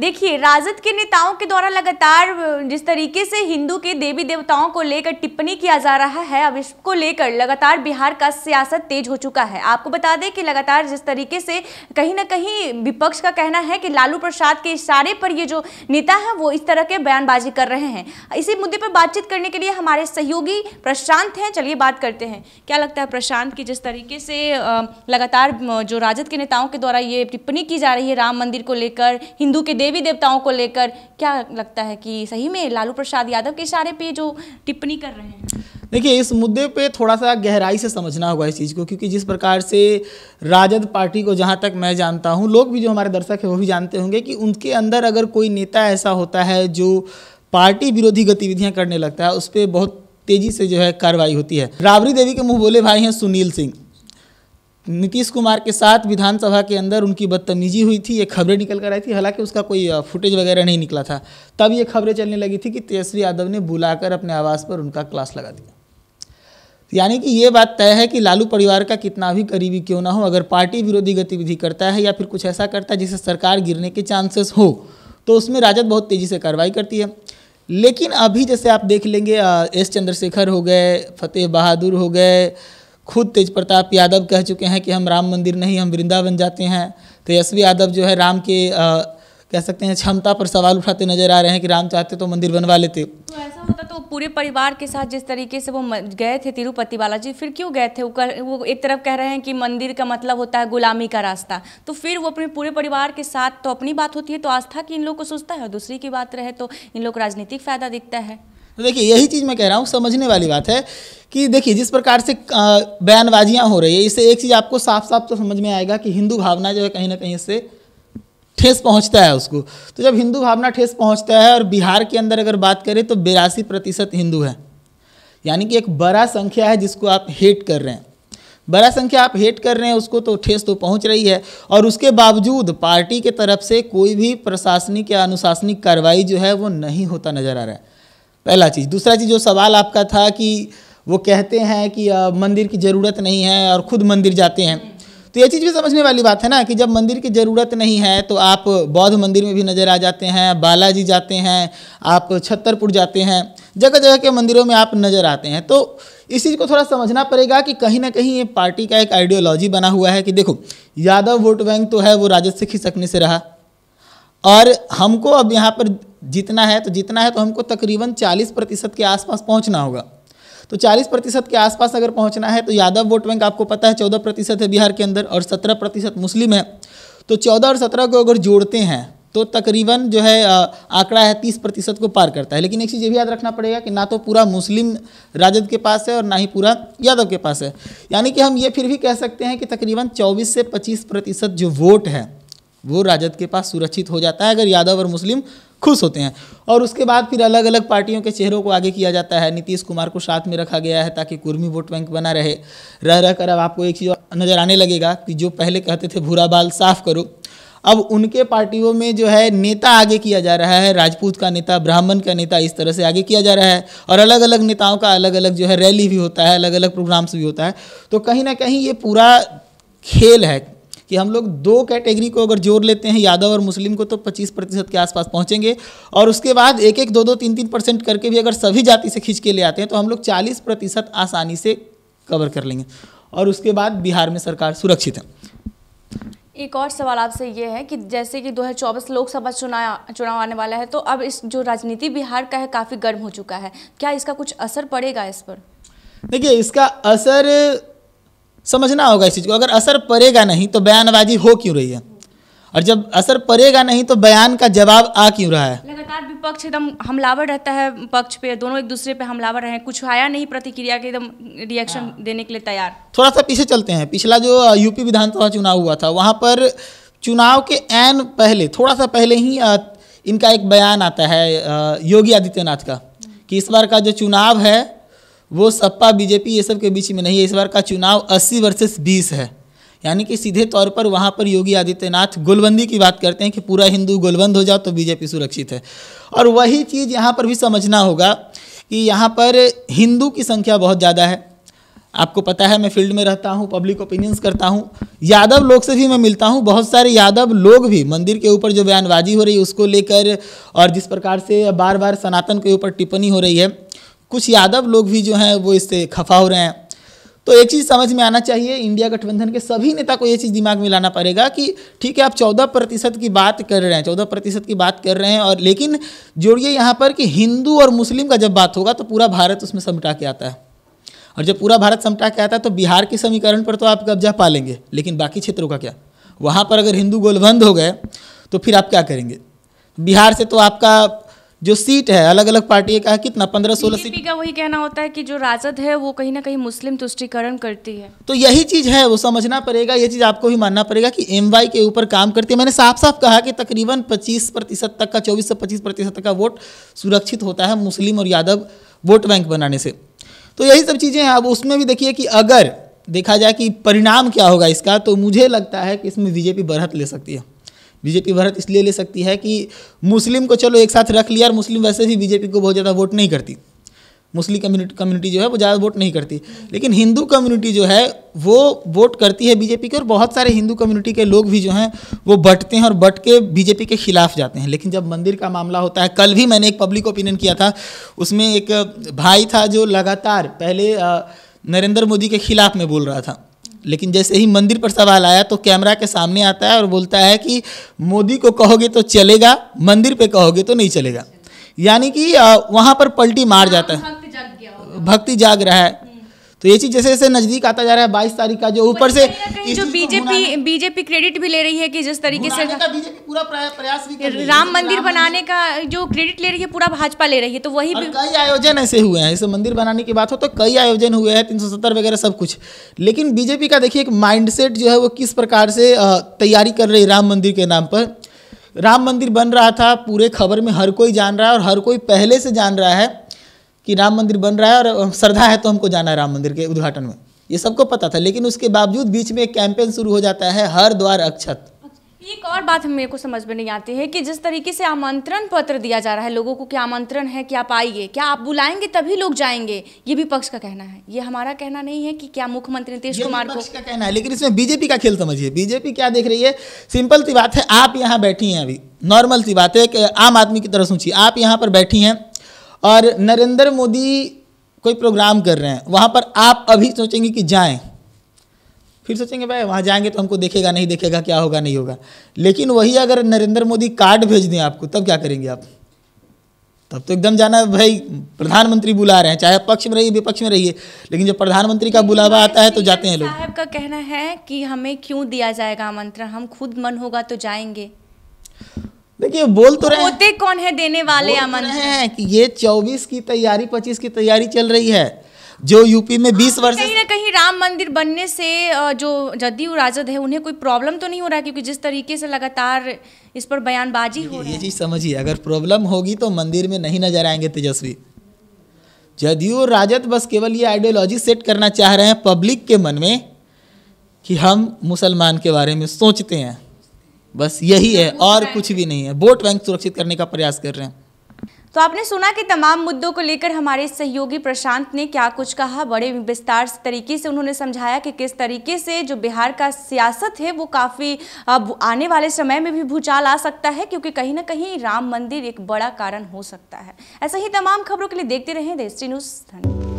देखिए राजद के नेताओं के द्वारा लगातार जिस तरीके से हिंदू के देवी देवताओं को लेकर टिप्पणी किया जा रहा है अब इसको लेकर लगातार बिहार का सियासत तेज हो चुका है आपको बता दें कि लगातार जिस तरीके से कहीं ना कहीं विपक्ष का कहना है कि लालू प्रसाद के इशारे पर ये जो नेता है वो इस तरह के बयानबाजी कर रहे हैं इसी मुद्दे पर बातचीत करने के लिए हमारे सहयोगी प्रशांत हैं चलिए बात करते हैं क्या लगता है प्रशांत की जिस तरीके से लगातार जो राजद के नेताओं के द्वारा ये टिप्पणी की जा रही है राम मंदिर को लेकर हिंदू के देव देवी देवताओं को लेकर क्या लगता है कि सही में लालू प्रसाद यादव के इशारे पे जो टिप्पणी कर रहे हैं देखिए इस मुद्दे पे थोड़ा सा गहराई से समझना होगा इस चीज़ को क्योंकि जिस प्रकार से राजद पार्टी को जहाँ तक मैं जानता हूँ लोग भी जो हमारे दर्शक हैं वो भी जानते होंगे कि उनके अंदर अगर कोई नेता ऐसा होता है जो पार्टी विरोधी गतिविधियाँ करने लगता है उस पर बहुत तेजी से जो है कार्रवाई होती है राबड़ी देवी के मुंह बोले भाई हैं सुनील सिंह नीतीश कुमार के साथ विधानसभा के अंदर उनकी बदतमीजी हुई थी ये खबरें निकल कर आई थी हालांकि उसका कोई फुटेज वगैरह नहीं निकला था तब ये खबरें चलने लगी थी कि तेजस्वी यादव ने बुलाकर अपने आवास पर उनका क्लास लगा दिया यानी कि ये बात तय है कि लालू परिवार का कितना भी करीबी क्यों ना हो अगर पार्टी विरोधी गतिविधि करता है या फिर कुछ ऐसा करता है जिससे सरकार गिरने के चांसेस हो तो उसमें राजद बहुत तेज़ी से कार्रवाई करती है लेकिन अभी जैसे आप देख लेंगे एस चंद्रशेखर हो गए फतेह बहादुर हो गए खुद तेज प्रताप यादव कह चुके हैं कि हम राम मंदिर नहीं हम वृंदावन जाते हैं तेजस्वी तो यादव जो है राम के आ, कह सकते हैं क्षमता पर सवाल उठाते नजर आ रहे हैं कि राम चाहते तो मंदिर बनवा लेते तो ऐसा होता तो पूरे परिवार के साथ जिस तरीके से वो गए थे तिरुपति बालाजी फिर क्यों गए थे वो कर, वो एक तरफ कह रहे हैं कि मंदिर का मतलब होता है गुलामी का रास्ता तो फिर वो अपने पूरे परिवार के साथ तो अपनी बात होती है तो आस्था की इन लोग को सोचता है और दूसरी की बात रहे तो इन लोग राजनीतिक फ़ायदा दिखता है तो देखिए यही चीज़ मैं कह रहा हूँ समझने वाली बात है कि देखिए जिस प्रकार से बयानबाजियाँ हो रही है इससे एक चीज़ आपको साफ साफ तो समझ में आएगा कि हिंदू भावना जो है कहीं ना कहीं इससे ठेस पहुंचता है उसको तो जब हिंदू भावना ठेस पहुंचता है और बिहार के अंदर अगर बात करें तो बेरासी प्रतिशत हिंदू है यानी कि एक बड़ा संख्या है जिसको आप हेट कर रहे हैं बड़ा संख्या आप हेट कर रहे हैं उसको तो ठेस तो पहुंच रही है और उसके बावजूद पार्टी के तरफ से कोई भी प्रशासनिक या अनुशासनिक कार्रवाई जो है वो नहीं होता नज़र आ रहा है पहला चीज़ दूसरा चीज़ जो सवाल आपका था कि वो कहते हैं कि मंदिर की ज़रूरत नहीं है और ख़ुद मंदिर जाते हैं तो ये चीज़ भी समझने वाली बात है ना कि जब मंदिर की ज़रूरत नहीं है तो आप बौद्ध मंदिर में भी नज़र आ जाते हैं बालाजी जाते हैं आप छतरपुर जाते हैं जगह जगह के मंदिरों में आप नज़र आते हैं तो इस चीज़ को थोड़ा समझना पड़ेगा कि कहीं ना कहीं ये पार्टी का एक आइडियोलॉजी बना हुआ है कि देखो यादव वोट बैंक तो है वो राजद से खिसकने से रहा और हमको अब यहाँ पर जितना है तो जितना है तो हमको तकरीबन चालीस प्रतिशत के आसपास पहुँचना होगा तो 40 प्रतिशत के आसपास अगर पहुंचना है तो यादव वोट बैंक आपको पता है 14 प्रतिशत है बिहार के अंदर और 17 प्रतिशत मुस्लिम है तो 14 और 17 को अगर जोड़ते हैं तो तकरीबन जो है आंकड़ा है तीस प्रतिशत को पार करता है लेकिन एक चीज़ ये भी याद रखना पड़ेगा कि ना तो पूरा मुस्लिम राजद के पास है और ना ही पूरा यादव के पास है यानी कि हम ये फिर भी कह सकते हैं कि तकरीबन चौबीस से पच्चीस प्रतिशत जो वोट है वो राजद के पास सुरक्षित हो जाता है अगर यादव और मुस्लिम खुश होते हैं और उसके बाद फिर अलग अलग पार्टियों के चेहरों को आगे किया जाता है नीतीश कुमार को साथ में रखा गया है ताकि कुर्मी वोट बैंक बना रहे रह रह कर अब आपको एक चीज़ नज़र आने लगेगा कि जो पहले कहते थे भूरा बाल साफ करो अब उनके पार्टियों में जो है नेता आगे किया जा रहा है राजपूत का नेता ब्राह्मण का नेता इस तरह से आगे किया जा रहा है और अलग अलग नेताओं का अलग अलग जो है रैली भी होता है अलग अलग प्रोग्राम्स भी होता है तो कहीं ना कहीं ये पूरा खेल है कि हम लोग दो कैटेगरी को अगर जोड़ लेते हैं यादव और मुस्लिम को तो पच्चीस प्रतिशत के आसपास पहुँचेंगे और उसके बाद एक एक दो दो तीन तीन परसेंट करके भी अगर सभी जाति से खींच के ले आते हैं तो हम लोग चालीस प्रतिशत आसानी से कवर कर लेंगे और उसके बाद बिहार में सरकार सुरक्षित है एक और सवाल आपसे ये है कि जैसे कि 2024 लोकसभा चुनाव चुनाव आने वाला है तो अब इस जो राजनीति बिहार का है काफ़ी गर्म हो चुका है क्या इसका कुछ असर पड़ेगा इस पर देखिए इसका असर समझना होगा इस चीज़ को अगर असर पड़ेगा नहीं तो बयानबाजी हो क्यों रही है और जब असर पड़ेगा नहीं तो बयान का जवाब आ क्यों रहा है लगातार विपक्ष एकदम हमलावर रहता है पक्ष पे दोनों एक दूसरे पे हमलावर रहे कुछ आया नहीं प्रतिक्रिया के एकदम रिएक्शन हाँ। देने के लिए तैयार थोड़ा सा पीछे चलते हैं पिछला जो यूपी विधानसभा चुनाव हुआ था वहाँ पर चुनाव के एन पहले थोड़ा सा पहले ही इनका एक बयान आता है योगी आदित्यनाथ का कि इस बार का जो चुनाव है वो सपा बीजेपी ये सब के बीच में नहीं है इस बार का चुनाव 80 वर्सेस 20 है यानी कि सीधे तौर पर वहाँ पर योगी आदित्यनाथ गोलबंदी की बात करते हैं कि पूरा हिंदू गोलबंद हो जाओ तो बीजेपी सुरक्षित है और वही चीज़ यहाँ पर भी समझना होगा कि यहाँ पर हिंदू की संख्या बहुत ज़्यादा है आपको पता है मैं फील्ड में रहता हूँ पब्लिक ओपिनियंस करता हूँ यादव लोग से भी मैं मिलता हूँ बहुत सारे यादव लोग भी मंदिर के ऊपर जो बयानबाजी हो रही है उसको लेकर और जिस प्रकार से बार बार सनातन के ऊपर टिप्पणी हो रही है कुछ यादव लोग भी जो हैं वो इससे खफा हो रहे हैं तो एक चीज़ समझ में आना चाहिए इंडिया गठबंधन के सभी नेता को ये चीज़ दिमाग में लाना पड़ेगा कि ठीक है आप चौदह प्रतिशत की बात कर रहे हैं चौदह प्रतिशत की बात कर रहे हैं और लेकिन जोड़िए यहाँ पर कि हिंदू और मुस्लिम का जब बात होगा तो पूरा भारत उसमें समटा के आता है और जब पूरा भारत समटा के आता है तो बिहार के समीकरण पर तो आप कब्जा पा लेंगे लेकिन बाकी क्षेत्रों का क्या वहाँ पर अगर हिंदू गोलबंद हो गए तो फिर आप क्या करेंगे बिहार से तो आपका जो सीट है अलग अलग पार्टी का है कितना पंद्रह सोलह सीट का वही कहना होता है कि जो राजद है वो कहीं ना कहीं मुस्लिम तुष्टिकरण करती है तो यही चीज़ है वो समझना पड़ेगा ये चीज़ आपको भी मानना पड़ेगा कि एम के ऊपर काम करती है मैंने साफ साफ कहा कि तकरीबन पच्चीस प्रतिशत तक का चौबीस से पच्चीस प्रतिशत तक का वोट सुरक्षित होता है मुस्लिम और यादव वोट बैंक बनाने से तो यही सब चीज़ें हैं अब उसमें भी देखिए कि अगर देखा जाए कि परिणाम क्या होगा इसका तो मुझे लगता है कि इसमें बीजेपी बढ़त ले सकती है बीजेपी भारत इसलिए ले सकती है कि मुस्लिम को चलो एक साथ रख लिया और मुस्लिम वैसे भी बीजेपी को बहुत ज़्यादा वोट नहीं करती मुस्लिम कम्युनिटी कम्युनिटी जो है वो ज़्यादा वोट नहीं करती लेकिन हिंदू कम्युनिटी जो है वो वोट करती है बीजेपी के और बहुत सारे हिंदू कम्युनिटी के लोग भी जो हैं वो बटते हैं और बट के बीजेपी के खिलाफ जाते हैं लेकिन जब मंदिर का मामला होता है कल भी मैंने एक पब्लिक ओपिनियन किया था उसमें एक भाई था जो लगातार पहले नरेंद्र मोदी के खिलाफ में बोल रहा था लेकिन जैसे ही मंदिर पर सवाल आया तो कैमरा के सामने आता है और बोलता है कि मोदी को कहोगे तो चलेगा मंदिर पे कहोगे तो नहीं चलेगा यानी कि वहां पर पलटी मार जाता है भक्ति जाग रहा है तो ये चीज़ जैसे जैसे नज़दीक आता जा रहा है बाईस तारीख का जो ऊपर से जो बीजेपी बीजेपी क्रेडिट भी ले रही है कि जिस तरीके से बीजेपी पूरा प्रयास भी कर राम मंदिर बनाने का जो क्रेडिट ले रही है पूरा भाजपा ले रही है तो वही कई आयोजन ऐसे हुए हैं जैसे मंदिर बनाने की बात हो तो कई आयोजन हुए हैं तीन वगैरह सब कुछ लेकिन बीजेपी का देखिए एक माइंडसेट जो है वो किस प्रकार से तैयारी कर रही है राम मंदिर के नाम पर राम मंदिर बन रहा था पूरे खबर में हर कोई जान रहा है और हर कोई पहले से जान रहा है कि राम मंदिर बन रहा है और श्रद्धा है तो हमको जाना है राम मंदिर के उद्घाटन में ये सबको पता था लेकिन उसके बावजूद बीच में एक कैंपेन शुरू हो जाता है हर द्वार अक्षत अच्छा, एक और बात मेरे को समझ में नहीं आती है कि जिस तरीके से आमंत्रण पत्र दिया जा रहा है लोगों को क्या आमंत्रण है क्या आप आइए क्या आप बुलाएंगे तभी लोग जाएंगे ये भी पक्ष का कहना है ये हमारा कहना नहीं है कि क्या मुख्यमंत्री नीतीश कुमार को का कहना है लेकिन इसमें बीजेपी का खेल समझिए बीजेपी क्या देख रही है सिंपल सी बात है आप यहाँ बैठी हैं अभी नॉर्मल सी बात है कि आम आदमी की तरह सोचिए आप यहाँ पर बैठी हैं और नरेंद्र मोदी कोई प्रोग्राम कर रहे हैं वहाँ पर आप अभी सोचेंगे कि जाएं फिर सोचेंगे भाई वहाँ जाएंगे तो हमको देखेगा नहीं देखेगा क्या होगा नहीं होगा लेकिन वही अगर नरेंद्र मोदी कार्ड भेज दें आपको तब क्या करेंगे आप तब तो एकदम जाना भाई प्रधानमंत्री बुला रहे हैं चाहे पक्ष में रहिए विपक्ष में रहिए लेकिन जब प्रधानमंत्री का बुलावा आता है तो जाते हैं लोग साहब का कहना है कि हमें क्यों दिया जाएगा आमंत्रण हम खुद मन होगा तो जाएंगे देखिए बोल तो रहे होते कौन है देने वाले तो अमन है कि ये चौबीस की तैयारी पच्चीस की तैयारी चल रही है जो यूपी में बीस हाँ, वर्ष कहीं ना कहीं राम मंदिर बनने से जो जदयू राजद है उन्हें कोई प्रॉब्लम तो नहीं हो रहा है क्योंकि जिस तरीके से लगातार इस पर बयानबाजी हो रही है जी समझिए अगर प्रॉब्लम होगी तो मंदिर में नहीं नजर आएंगे तेजस्वी जदयू राजद बस केवल ये आइडियोलॉजी सेट करना चाह रहे हैं पब्लिक के मन में कि हम मुसलमान के बारे में सोचते हैं बस यही है तो और कुछ भी नहीं है वोट बैंक सुरक्षित करने का प्रयास कर रहे हैं तो आपने सुना कि तमाम मुद्दों को लेकर हमारे सहयोगी प्रशांत ने क्या कुछ कहा बड़े विस्तार तरीके से उन्होंने समझाया कि किस तरीके से जो बिहार का सियासत है वो काफ़ी आने वाले समय में भी भूचाल आ सकता है क्योंकि कहीं ना कहीं राम मंदिर एक बड़ा कारण हो सकता है ऐसा ही तमाम खबरों के लिए देखते रहें देश न्यूज़ धन्यवाद